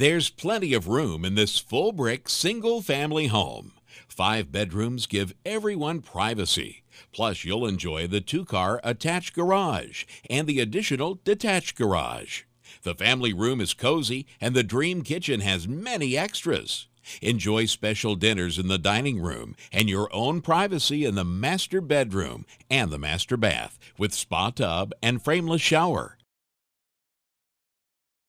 There's plenty of room in this full brick single family home. Five bedrooms give everyone privacy. Plus, you'll enjoy the two car attached garage and the additional detached garage. The family room is cozy and the dream kitchen has many extras. Enjoy special dinners in the dining room and your own privacy in the master bedroom and the master bath with spa tub and frameless shower.